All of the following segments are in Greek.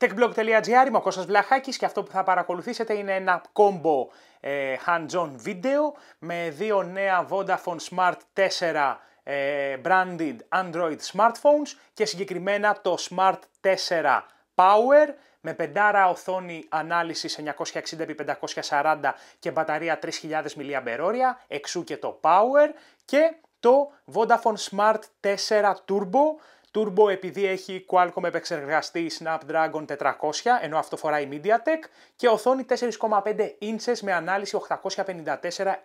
techblog.gr, είμαι ο Κώστας Βλαχάκης και αυτό που θα παρακολουθήσετε είναι ένα combo ε, hands-on βίντεο με δύο νέα Vodafone Smart 4 ε, branded Android smartphones και συγκεκριμένα το Smart 4 Power με πεντάρα οθόνη ανάλυσης 960x540 και μπαταρία 3000 mAh, εξού και το Power και το Vodafone Smart 4 Turbo Turbo επειδή έχει Qualcomm επεξεργαστή Snapdragon 400, ενώ αυτό φοράει MediaTek και οθόνη 4,5 ίντσες με ανάλυση 854x480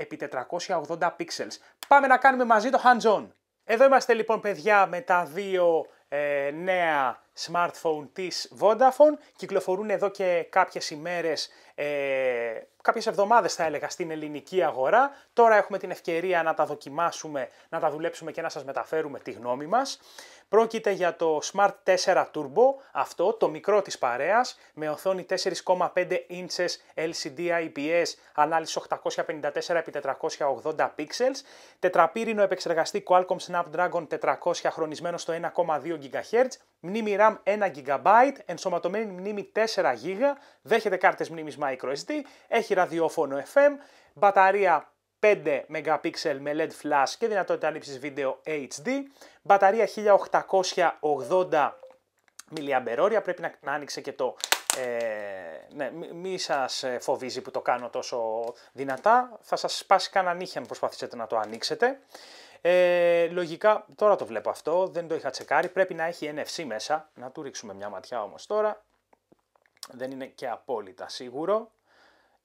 pixels. Πάμε να κάνουμε μαζί το hands-on. Εδώ είμαστε λοιπόν παιδιά με τα δύο ε, νέα smartphone της Vodafone. Κυκλοφορούν εδώ και κάποιες ημέρες, ε, κάποιες εβδομάδες θα έλεγα, στην ελληνική αγορά. Τώρα έχουμε την ευκαιρία να τα δοκιμάσουμε, να τα δουλέψουμε και να σας μεταφέρουμε τη γνώμη μας. Πρόκειται για το Smart 4 Turbo, αυτό το μικρό της παρέας, με οθόνη 4,5 inches LCD IPS, ανάλυση 854x480 pixels, τετραπύρινο επεξεργαστή Qualcomm Snapdragon 400 χρονισμένο στο 1,2 GHz, μνήμη RAM 1 GB, ενσωματωμένη μνήμη 4 GB, δέχεται κάρτες μνήμης microSD, έχει ραδιόφωνο FM, μπαταρία 5 MP με LED flash και δυνατότητα λήψης βίντεο HD, μπαταρία 1880 mAh, πρέπει να, να άνοιξε και το ε, ναι, μη, μη σας ε, φοβίζει που το κάνω τόσο δυνατά, θα σας σπάσει κανένα νύχια αν προσπαθήσετε να το ανοίξετε. Ε, λογικά, τώρα το βλέπω αυτό, δεν το είχα τσεκάρει, πρέπει να έχει NFC μέσα, να του ρίξουμε μια ματιά όμως τώρα, δεν είναι και απόλυτα σίγουρο.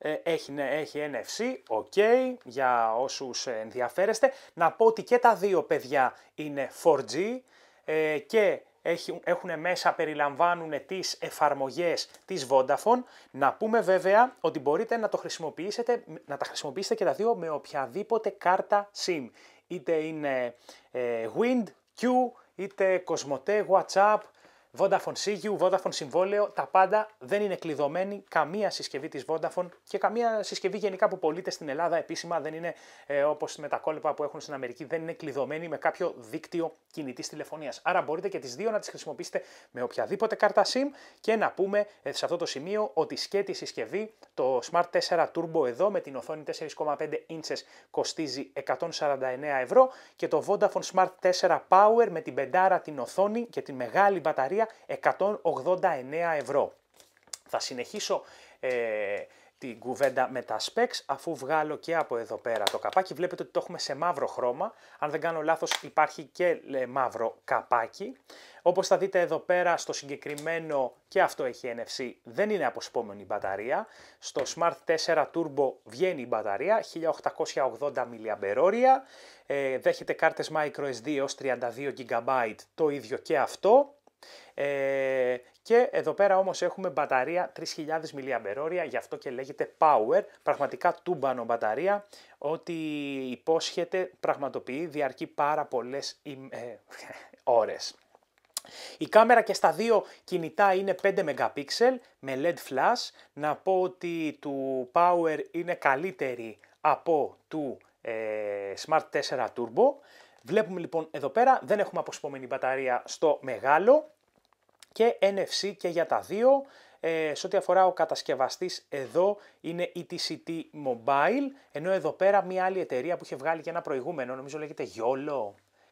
Ε, έχει, ναι, έχει NFC, ok, για όσους ενδιαφέρεστε. Να πω ότι και τα δύο παιδιά είναι 4G ε, και έχουν, έχουν μέσα, περιλαμβάνουν τις εφαρμογές της Vodafone. Να πούμε βέβαια ότι μπορείτε να, το χρησιμοποιήσετε, να τα χρησιμοποιήσετε και τα δύο με οποιαδήποτε κάρτα SIM. Είτε είναι ε, Wind, Q, είτε Cosmote WhatsApp, Vodafone Sigiu, Vodafone Συμβόλαιο, τα πάντα δεν είναι κλειδωμένη καμία συσκευή της Vodafone και καμία συσκευή γενικά που πωλείται στην Ελλάδα επίσημα δεν είναι ε, όπως με τα κόλπα που έχουν στην Αμερική, δεν είναι κλειδωμένη με κάποιο δίκτυο κινητής τηλεφωνίας. Άρα μπορείτε και τις δύο να τις χρησιμοποιήσετε με οποιαδήποτε κάρτα SIM και να πούμε ε, σε αυτό το σημείο ότι σκέτη συσκευή, το Smart 4 Turbo εδώ με την οθόνη 4,5 inches κοστίζει 149 ευρώ και το Vodafone Smart 4 Power με την πεντάρα την οθόνη και την μεγάλη μπαταρία 189 ευρώ. Θα συνεχίσω ε, την κουβέντα με τα specs αφού βγάλω και από εδώ πέρα το καπάκι. Βλέπετε ότι το έχουμε σε μαύρο χρώμα. Αν δεν κάνω λάθος υπάρχει και ε, μαύρο καπάκι. Όπως θα δείτε εδώ πέρα στο συγκεκριμένο και αυτό έχει NFC, δεν είναι αποσπόμενη η μπαταρία. Στο Smart 4 Turbo βγαίνει η μπαταρία, 1880 mAh, ε, δέχεται κάρτες microSD έως 32 GB, το ίδιο και αυτό. Ε, και εδώ πέρα όμως έχουμε μπαταρία 3000 mAh, γι' αυτό και λέγεται Power, πραγματικά τούμπανο μπαταρία, ότι υπόσχεται, πραγματοποιεί, διαρκεί πάρα πολλές ε, ώρες. Η κάμερα και στα δύο κινητά είναι 5 MP με LED flash. Να πω ότι του Power είναι καλύτερη από του ε, Smart 4 Turbo. Βλέπουμε λοιπόν εδώ πέρα, δεν έχουμε αποσπόμενη μπαταρία στο μεγάλο και NFC και για τα δύο. Ε, σε ό,τι αφορά ο κατασκευαστής εδώ είναι η TCT Mobile, ενώ εδώ πέρα μια άλλη εταιρεία που είχε βγάλει και ένα προηγούμενο, νομίζω λέγεται YOLO.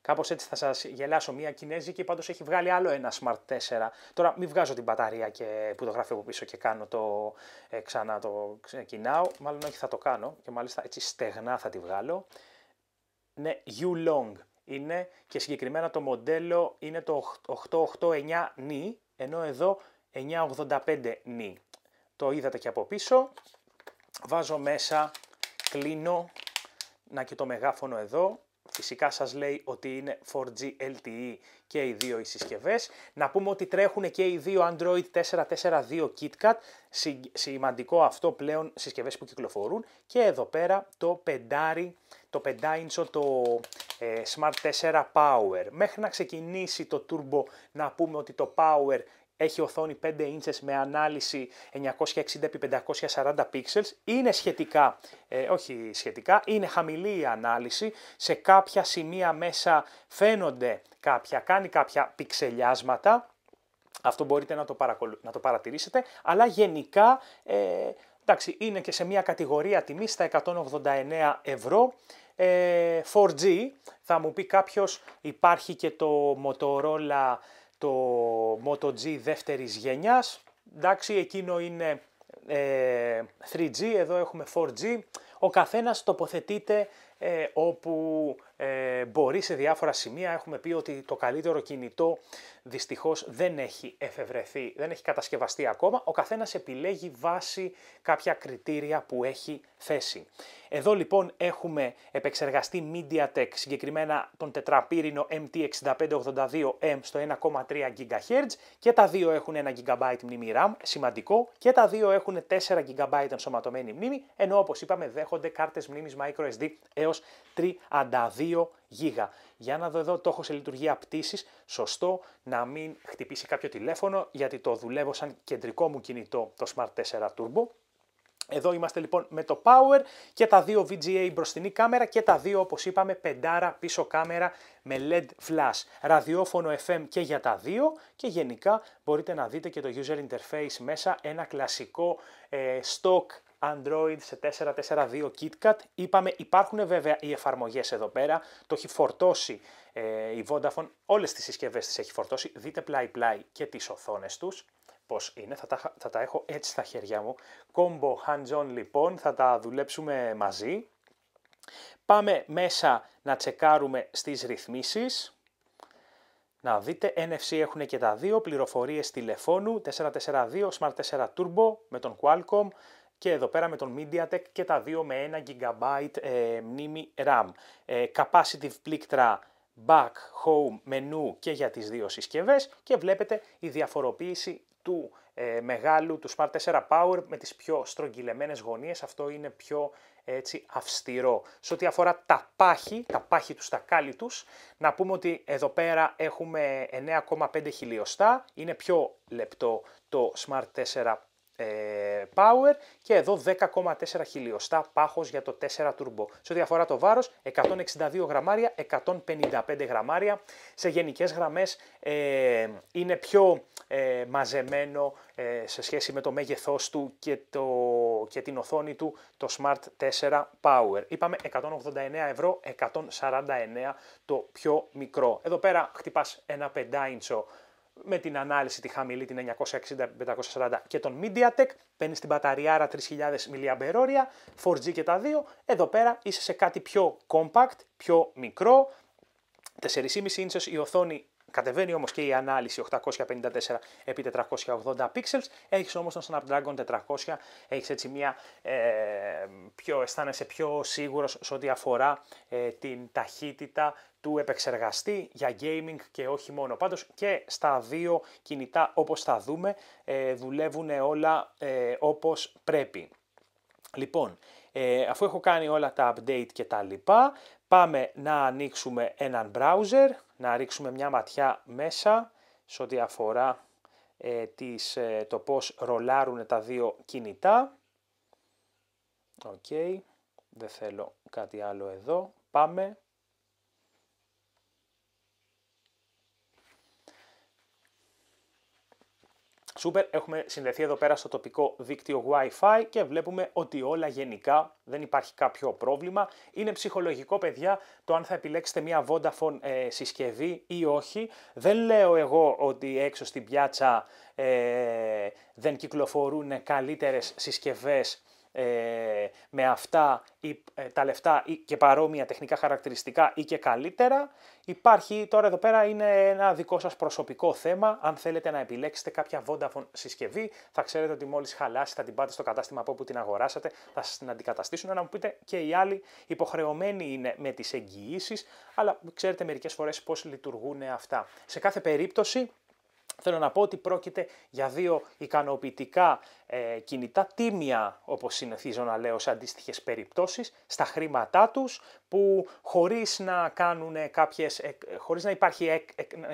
Κάπως έτσι θα σας γελάσω. Μια Κινέζικη πάντως έχει βγάλει άλλο ένα Smart 4. Τώρα μην βγάζω την μπαταρία και, που το γράφει από πίσω και κάνω το ε, ξανά το ξεκινάω. Μάλλον όχι θα το κάνω και μάλιστα έτσι στεγνά θα τη βγάλω είναι You long. Είναι και συγκεκριμένα το μοντέλο είναι το 889 νι, ενώ εδώ 985 νι. Το είδατε και από πίσω. Βάζω μέσα, κλείνω, να και το μεγάφωνο εδώ, Φυσικά σας λέει ότι είναι 4G LTE και οι δύο οι συσκευές. Να πούμε ότι τρέχουν και οι δύο Android 442 KitKat, σημαντικό αυτό πλέον συσκευές που κυκλοφορούν. Και εδώ πέρα το πεντάρι, το πεντάινσο, το ε, Smart 4 Power. Μέχρι να ξεκινήσει το Turbo να πούμε ότι το Power έχει οθόνη 5 inches με ανάλυση 960x540 pixels, είναι σχετικά, ε, όχι σχετικά, είναι χαμηλή η ανάλυση, σε κάποια σημεία μέσα φαίνονται κάποια, κάνει κάποια πιξελιάσματα, αυτό μπορείτε να το, παρακολου... να το παρατηρήσετε, αλλά γενικά ε, εντάξει, είναι και σε μια κατηγορία τιμής στα 189 ευρώ, 4G, ε, θα μου πει κάποιος υπάρχει και το Motorola το Moto G δεύτερης γενιάς. Εντάξει, εκείνο είναι 3G, ε, εδώ έχουμε 4G. Ο καθένας τοποθετείται ε, όπου ε, μπορεί σε διάφορα σημεία. Έχουμε πει ότι το καλύτερο κινητό δυστυχώς δεν έχει εφευρεθεί, δεν έχει κατασκευαστεί ακόμα. Ο καθένας επιλέγει βάσει κάποια κριτήρια που έχει θέσει. Εδώ λοιπόν έχουμε επεξεργαστεί MediaTek, συγκεκριμένα τον τετραπύρινο MT6582M στο 1,3 GHz και τα δύο έχουν 1 GB μνήμη RAM, σημαντικό, και τα δύο έχουν 4 GB ενσωματωμένη μνήμη, ενώ όπως είπαμε δέχονται κάρτες μνήμης microSD έως 32 γίγα. Για να δω εδώ, το έχω σε λειτουργία πτήσης, σωστό, να μην χτυπήσει κάποιο τηλέφωνο, γιατί το δουλεύω σαν κεντρικό μου κινητό το Smart 4 Turbo. Εδώ είμαστε λοιπόν με το Power και τα δύο VGA μπροστινή κάμερα και τα δύο όπως είπαμε πεντάρα πίσω κάμερα με LED flash. Ραδιόφωνο FM και για τα δύο και γενικά μπορείτε να δείτε και το user interface μέσα ένα κλασικό ε, stock Android σε 4.4.2 KitKat. Είπαμε υπάρχουν βέβαια οι εφαρμογές εδώ πέρα, το έχει φορτώσει ε, η Vodafone, όλες τις συσκευές τις έχει φορτώσει, δείτε πλάι πλάι και τις οθόνες τους. Πώς είναι, θα τα, θα τα έχω έτσι στα χέρια μου. Combo hands-on λοιπόν, θα τα δουλέψουμε μαζί. Πάμε μέσα να τσεκάρουμε στις ρυθμίσεις. Να δείτε, NFC έχουν και τα δύο, πληροφορίες τηλεφώνου, 442, Smart 4 Turbo με τον Qualcomm, και εδώ πέρα με τον MediaTek και τα δύο με 1 GB ε, μνήμη RAM. Ε, capacitive πλήκτρα back, home, menu και για τις δύο συσκευές και βλέπετε η διαφοροποίηση του ε, μεγάλου του Smart 4 Power με τις πιο στρογγυλεμένες γωνίες, αυτό είναι πιο έτσι αυστηρό. Σε ό,τι αφορά τα πάχη, τα πάχη τους, τα κάλλη τους, να πούμε ότι εδώ πέρα έχουμε 9,5 χιλιοστά, είναι πιο λεπτό το Smart 4 ε, power και εδώ 10,4 χιλιοστά πάχος για το 4 turbo. Σε ό,τι αφορά το βάρος, 162 γραμμάρια, 155 γραμμάρια. Σε γενικές γραμμές ε, είναι πιο ε, μαζεμένο ε, σε σχέση με το μέγεθός του και, το, και την οθόνη του το Smart 4 Power. Είπαμε 189 ευρώ, 149 το πιο μικρό. Εδώ πέρα χτυπάς ένα πεντάιντσο με την ανάλυση τη χαμηλή, την 960-540 και τον MediaTek, παίρνει την μπαταριάρα 3000 mAh, 4G και τα δύο, εδώ πέρα είσαι σε κάτι πιο compact, πιο μικρό, 4,5 ίντσες η οθόνη Κατεβαίνει όμως και η ανάλυση 854x480 pixels, έχεις όμως τον Snapdragon 400, έχεις έτσι μια, ε, πιο, αισθάνεσαι πιο σίγουρος σε ό,τι αφορά ε, την ταχύτητα του επεξεργαστή για gaming και όχι μόνο. Πάντως και στα δύο κινητά όπως θα δούμε ε, δουλεύουν όλα ε, όπως πρέπει. Λοιπόν, ε, αφού έχω κάνει όλα τα update και τα λοιπά, πάμε να ανοίξουμε έναν browser, να ρίξουμε μια ματιά μέσα σε ό,τι αφορά τις, το πώς ρολάρουν τα δύο κινητά. Οκ, δεν θέλω κάτι άλλο εδώ. Πάμε. Σούπερ, Έχουμε συνδεθεί εδώ πέρα στο τοπικό δίκτυο Wi-Fi και βλέπουμε ότι όλα γενικά δεν υπάρχει κάποιο πρόβλημα. Είναι ψυχολογικό, παιδιά, το αν θα επιλέξετε μια Vodafone ε, συσκευή ή όχι. Δεν λέω εγώ ότι έξω στην πιάτσα ε, δεν κυκλοφορούν καλύτερες συσκευές ε, με αυτά ή, ε, τα λεφτά ή και παρόμοια τεχνικά χαρακτηριστικά ή και καλύτερα. Υπάρχει τώρα εδώ πέρα είναι ένα δικό σας προσωπικό θέμα. Αν θέλετε να επιλέξετε κάποια Vodafone συσκευή, θα ξέρετε ότι μόλις χαλάσει θα την πάτε στο κατάστημα από όπου την αγοράσατε, θα σας την αντικαταστήσουν. Να μου πείτε και οι άλλοι υποχρεωμένοι είναι με τις εγγυήσεις, αλλά ξέρετε μερικές φορές πώς λειτουργούν αυτά. Σε κάθε περίπτωση Θέλω να πω ότι πρόκειται για δύο ικανοποιητικά ε, κινητά τίμια, όπως συνηθίζω να λέω σε αντίστοιχες περιπτώσεις, στα χρήματά τους, που χωρίς να, κάνουν κάποιες, ε, χωρίς να υπάρχει,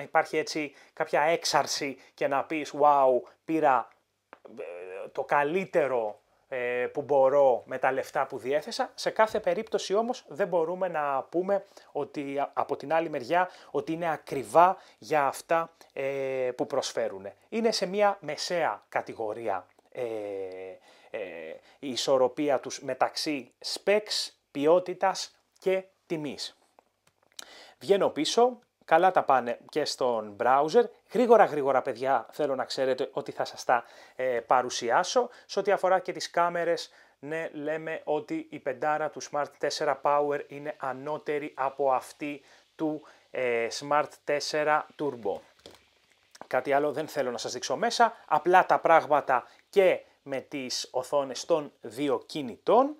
υπάρχει έτσι κάποια έξαρση και να πεις «Wow, πήρα ε, το καλύτερο ε, που μπορώ με τα λεφτά που διέθεσα. Σε κάθε περίπτωση όμως δεν μπορούμε να πούμε ότι από την άλλη μεριά ότι είναι ακριβά για αυτά ε, που προσφέρουν. Είναι σε μια μεσαία κατηγορία ε, η ισορροπία τους μεταξύ specs, ποιότητας και τιμής. Βγαίνω πίσω, καλά τα πάνε και στον browser. Γρήγορα γρήγορα παιδιά θέλω να ξέρετε ότι θα σας τα ε, παρουσιάσω. Σε ό,τι αφορά και τις κάμερες, ναι λέμε ότι η πεντάρα του Smart 4 Power είναι ανώτερη από αυτή του ε, Smart 4 Turbo. Κάτι άλλο δεν θέλω να σας δείξω μέσα, απλά τα πράγματα και με τις οθόνες των δύο κινητών.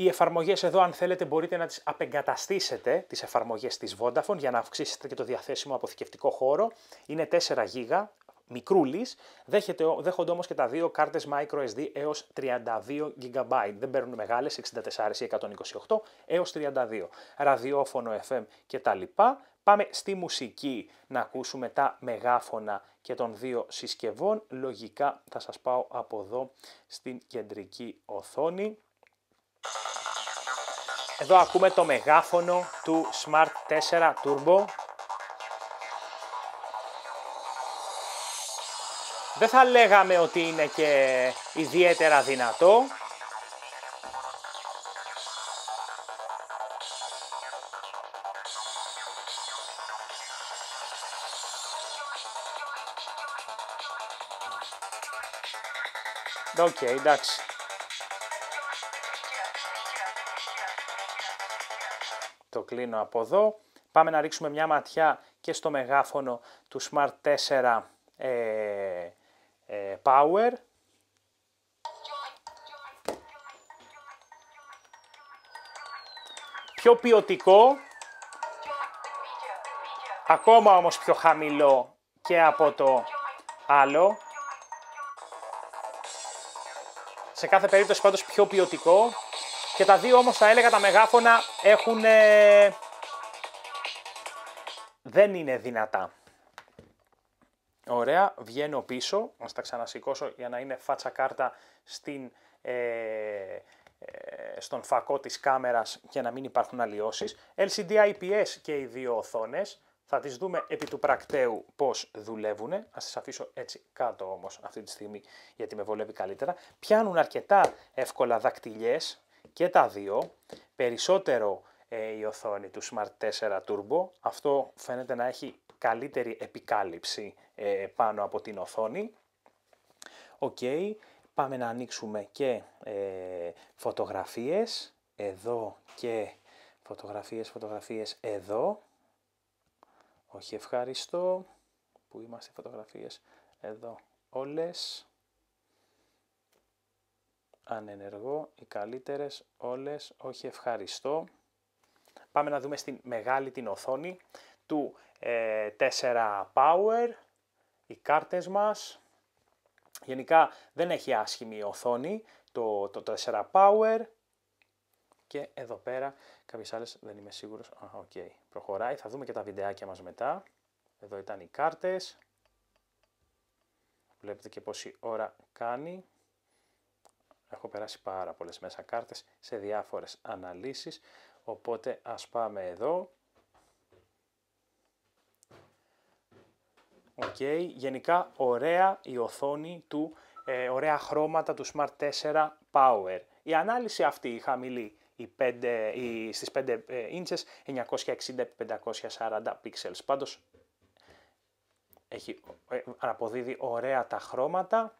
Οι εφαρμογές εδώ, αν θέλετε, μπορείτε να τις απεγκαταστήσετε, τις εφαρμογές της Vodafone, για να αυξήσετε και το διαθέσιμο αποθηκευτικό χώρο. Είναι 4 GB, μικρούλης, δέχονται όμως και τα δύο κάρτες microSD έως 32 GB. Δεν παίρνουν μεγάλες, 64 ή 128 έως 32. Ραδιόφωνο FM κτλ. Πάμε στη μουσική να ακούσουμε τα μεγάφωνα και των δύο συσκευών. Λογικά θα σας πάω από εδώ στην κεντρική οθόνη. Εδώ ακούμε το μεγάφωνο του Smart 4 Turbo. Δεν θα λέγαμε ότι είναι και ιδιαίτερα δυνατό. Οκ, okay, εντάξει. κλείνω από εδώ. Πάμε να ρίξουμε μια ματιά και στο μεγάφωνο του Smart 4 ε, ε, Power. Πιο ποιοτικό, ακόμα όμως πιο χαμηλό και από το άλλο. Σε κάθε περίπτωση πάντως πιο ποιοτικό, και τα δύο όμως θα έλεγα τα μεγάφωνα έχουν... Δεν είναι δυνατά. Ωραία, βγαίνω πίσω, να τα ξανασηκώσω για να είναι φάτσα κάρτα στην, ε, ε, στον φακό της κάμερας και να μην υπάρχουν αλλοιώσεις. LCD IPS και οι δύο οθόνες, θα τις δούμε επί του πρακτέου πώς δουλεύουν. Ας τις αφήσω έτσι κάτω όμως αυτή τη στιγμή γιατί με βολεύει καλύτερα. Πιάνουν αρκετά εύκολα δακτυλιές, και τα δύο. Περισσότερο ε, η οθόνη του Smart 4 Turbo. Αυτό φαίνεται να έχει καλύτερη επικάλυψη ε, πάνω από την οθόνη. Οκ, πάμε να ανοίξουμε και ε, φωτογραφίες. Εδώ και φωτογραφίες, φωτογραφίες εδώ. Όχι ευχαριστώ. Πού είμαστε φωτογραφίες. Εδώ όλες ανενεργό, οι καλύτερες όλες, όχι ευχαριστώ. Πάμε να δούμε στην μεγάλη την οθόνη του 4 ε, Power, οι κάρτες μας. Γενικά δεν έχει άσχημη οθόνη το, το 4 Power και εδώ πέρα κάποιες άλλες δεν είμαι σίγουρος. Α, οκ, okay. προχωράει. Θα δούμε και τα βιντεάκια μας μετά. Εδώ ήταν οι κάρτες. Βλέπετε και πόση ώρα κάνει. Έχω περάσει πάρα πολλές μέσα κάρτες σε διάφορες αναλύσεις, οπότε ας πάμε εδώ. Οκ, Γενικά ωραία η οθόνη του, ε, ωραία χρώματα του Smart 4 Power. Η ανάλυση αυτή η χαμηλή η 5, η, στις 5 ίντσες 960x540 pixels. Πάντως έχει, ε, αποδίδει ωραία τα χρώματα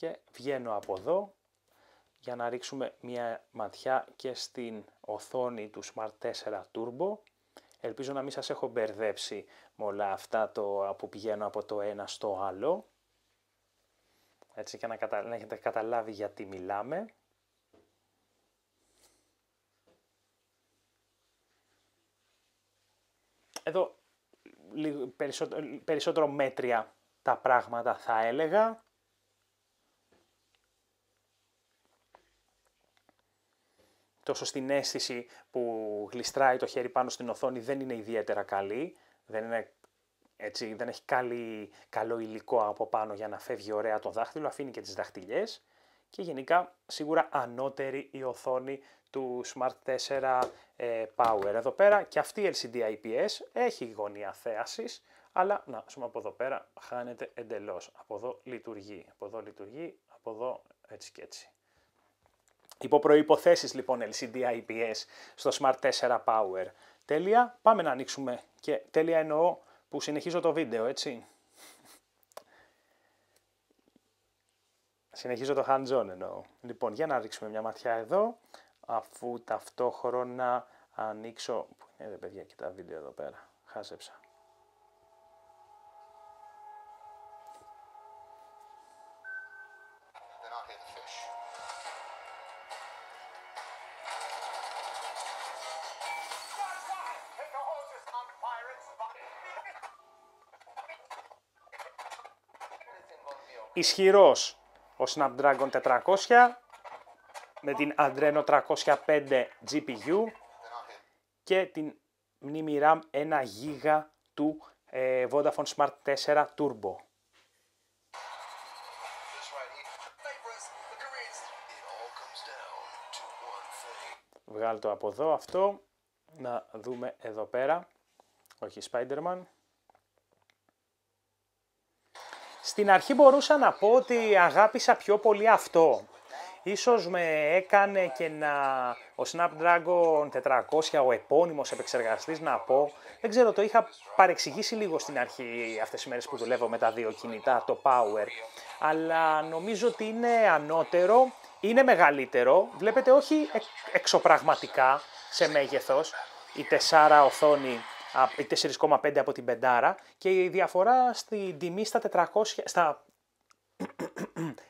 και βγαίνω από εδώ για να ρίξουμε μια ματιά και στην οθόνη του Smart 4 Turbo. Ελπίζω να μην σας έχω μπερδέψει με όλα αυτά το, που πηγαίνω από το ένα στο άλλο. Έτσι και να, έχετε καταλάβει γιατί μιλάμε. Εδώ περισσότερο, περισσότερο μέτρια τα πράγματα θα έλεγα. τόσο στην αίσθηση που γλιστράει το χέρι πάνω στην οθόνη δεν είναι ιδιαίτερα καλή, δεν, είναι, έτσι, δεν έχει καλή, καλό υλικό από πάνω για να φεύγει ωραία το δάχτυλο, αφήνει και τις δαχτυλιές και γενικά σίγουρα ανώτερη η οθόνη του Smart 4 ε, Power. Εδώ πέρα και αυτή η LCD IPS έχει γωνία θέασης, αλλά να πούμε από εδώ πέρα χάνεται εντελώς. Από εδώ λειτουργεί, από εδώ λειτουργεί, από εδώ έτσι και έτσι. Υπό προϋποθέσεις λοιπόν LCD IPS στο Smart 4 Power. Τέλεια, πάμε να ανοίξουμε και τέλεια εννοώ που συνεχίζω το βίντεο, έτσι. συνεχίζω το hands-on εννοώ. Λοιπόν, για να ρίξουμε μια ματιά εδώ, αφού ταυτόχρονα ανοίξω... Πού είναι παιδιά και τα βίντεο εδώ πέρα, χάζεψα. ισχυρός ο Snapdragon 400 με την Adreno 305 GPU και την μνήμη RAM 1 GB του ε, Vodafone Smart 4 Turbo. Βγάλω το από εδώ αυτό, να δούμε εδώ πέρα, όχι Spider-Man. Στην αρχή μπορούσα να πω ότι αγάπησα πιο πολύ αυτό. Ίσως με έκανε και να... ο Snapdragon 400, ο επώνυμος επεξεργαστής να πω, δεν ξέρω, το είχα παρεξηγήσει λίγο στην αρχή αυτές τις μέρες που δουλεύω με τα δύο κινητά, το Power, αλλά νομίζω ότι είναι ανώτερο, είναι μεγαλύτερο, βλέπετε όχι εξωπραγματικά σε μέγεθος, η τεσσάρα οθόνη 4,5 από την πεντάρα και η διαφορά στη τιμή στα 400, στα,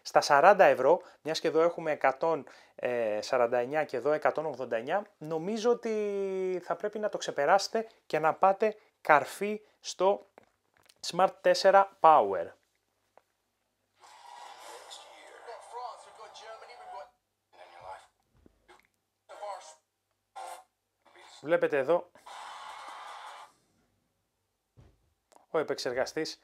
στα 40 ευρώ, μιας και εδώ έχουμε 149 ε, και εδώ 189, νομίζω ότι θα πρέπει να το ξεπεράσετε και να πάτε καρφί στο Smart 4 Power. Βλέπετε εδώ ο επεξεργαστής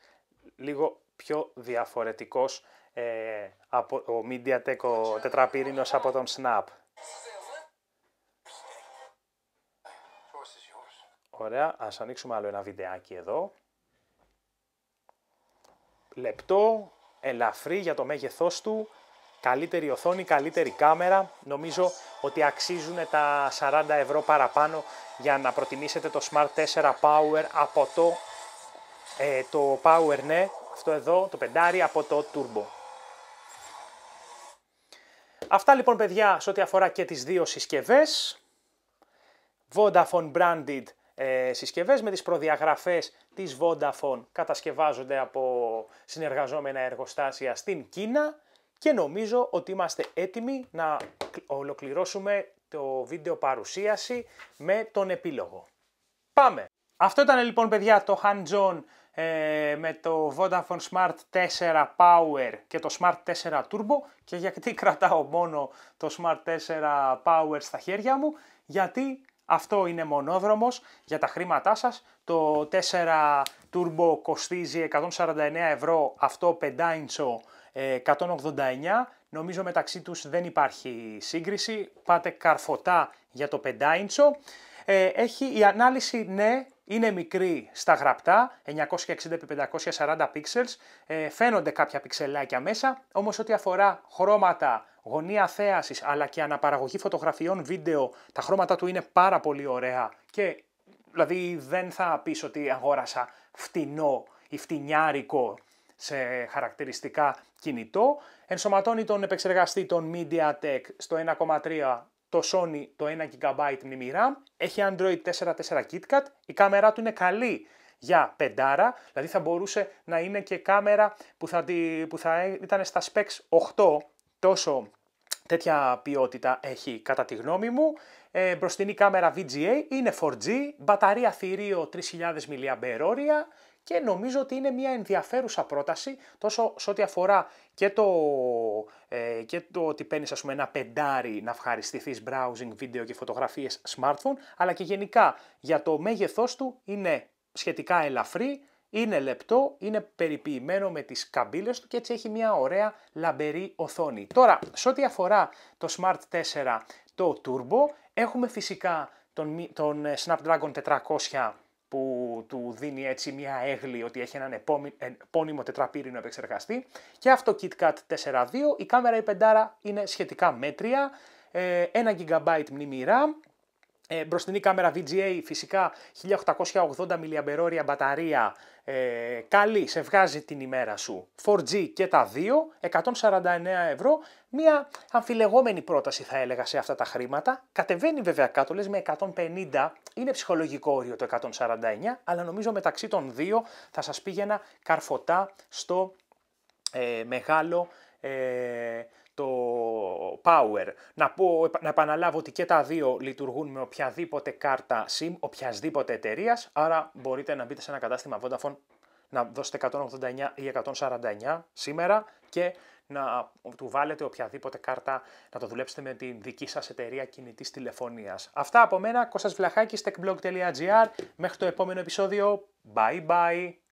λίγο πιο διαφορετικός ε, από ο MediaTek ο τετραπύρινος από τον Snap. Ωραία, ας ανοίξουμε άλλο ένα βιντεάκι εδώ. Λεπτό, ελαφρύ για το μέγεθός του, καλύτερη οθόνη, καλύτερη κάμερα. Νομίζω ότι αξίζουν τα 40 ευρώ παραπάνω για να προτιμήσετε το Smart 4 Power από το ε, το Power ναι, αυτό εδώ, το πεντάρι από το Turbo. Αυτά λοιπόν παιδιά σε ό,τι αφορά και τις δύο συσκευές. Vodafone branded ε, συσκευές με τις προδιαγραφές της Vodafone κατασκευάζονται από συνεργαζόμενα εργοστάσια στην Κίνα και νομίζω ότι είμαστε έτοιμοι να ολοκληρώσουμε το βίντεο παρουσίαση με τον επίλογο. Πάμε! Αυτό ήταν λοιπόν παιδιά το hands-on ε, με το Vodafone Smart 4 Power και το Smart 4 Turbo και γιατί κρατάω μόνο το Smart 4 Power στα χέρια μου, γιατί αυτό είναι μονόδρομος για τα χρήματά σας. Το 4 Turbo κοστίζει 149 ευρώ, αυτό Ιντσο 189. Ε, Νομίζω μεταξύ τους δεν υπάρχει σύγκριση. Πάτε καρφωτά για το πεντάιντσο. Ε, έχει η ανάλυση, ναι, είναι μικρή στα γραπτά, 960x540 pixels, ε, φαίνονται κάποια πιξελάκια μέσα, όμως ό,τι αφορά χρώματα, γωνία θέασης, αλλά και αναπαραγωγή φωτογραφιών, βίντεο, τα χρώματα του είναι πάρα πολύ ωραία και δηλαδή δεν θα πεις ότι αγόρασα φτηνό ή φτηνιάρικο σε χαρακτηριστικά κινητό. Ενσωματώνει τον επεξεργαστή των MediaTek στο 1,3 το Sony το 1 GB μνημή έχει Android 4.4 KitKat, η κάμερά του είναι καλή για πεντάρα, δηλαδή θα μπορούσε να είναι και κάμερα που θα, που θα ε, ήταν στα specs 8, τόσο τέτοια ποιότητα έχει κατά τη γνώμη μου. Ε, μπροστινή κάμερα VGA, είναι 4G, μπαταρία θηρίο 3000 mAh, και νομίζω ότι είναι μια ενδιαφέρουσα πρόταση τόσο σε ό,τι αφορά και το, ε, και το ότι παίρνεις ας πούμε ένα πεντάρι να ευχαριστηθείς browsing, βίντεο και φωτογραφίες smartphone αλλά και γενικά για το μέγεθός του είναι σχετικά ελαφρύ, είναι λεπτό, είναι περιποιημένο με τις καμπύλες του και έτσι έχει μια ωραία λαμπερή οθόνη. Τώρα, σε ό,τι αφορά το Smart 4 το Turbo, έχουμε φυσικά τον, τον Snapdragon 400 που του δίνει έτσι μια έγλη ότι έχει έναν επώνυμο τετραπύρινο επεξεργαστή και αυτό KitKat 4.2, η κάμερα η πεντάρα είναι σχετικά μέτρια, 1 ε, GB μνήμη RAM, ε, μπροστινή κάμερα VGA φυσικά 1880 mAh μπαταρία ε, καλή, σε βγάζει την ημέρα σου. 4G και τα δύο, 149 ευρώ, μια αμφιλεγόμενη πρόταση θα έλεγα σε αυτά τα χρήματα. Κατεβαίνει βέβαια κάτω, λες με 150, είναι ψυχολογικό όριο το 149, αλλά νομίζω μεταξύ των δύο θα σας πήγαινα καρφωτά στο ε, μεγάλο, ε, το Power. Να, πω, να επαναλάβω ότι και τα δύο λειτουργούν με οποιαδήποτε κάρτα SIM, οποιασδήποτε εταιρείας. άρα μπορείτε να μπείτε σε ένα κατάστημα Vodafone να δώσετε 189 ή 149 σήμερα και να του βάλετε οποιαδήποτε κάρτα να το δουλέψετε με την δική σας εταιρεία κινητής τηλεφωνίας. Αυτά από μένα, Κώστας Βλαχάκης, techblog.gr. Μέχρι το επόμενο επεισόδιο, bye bye!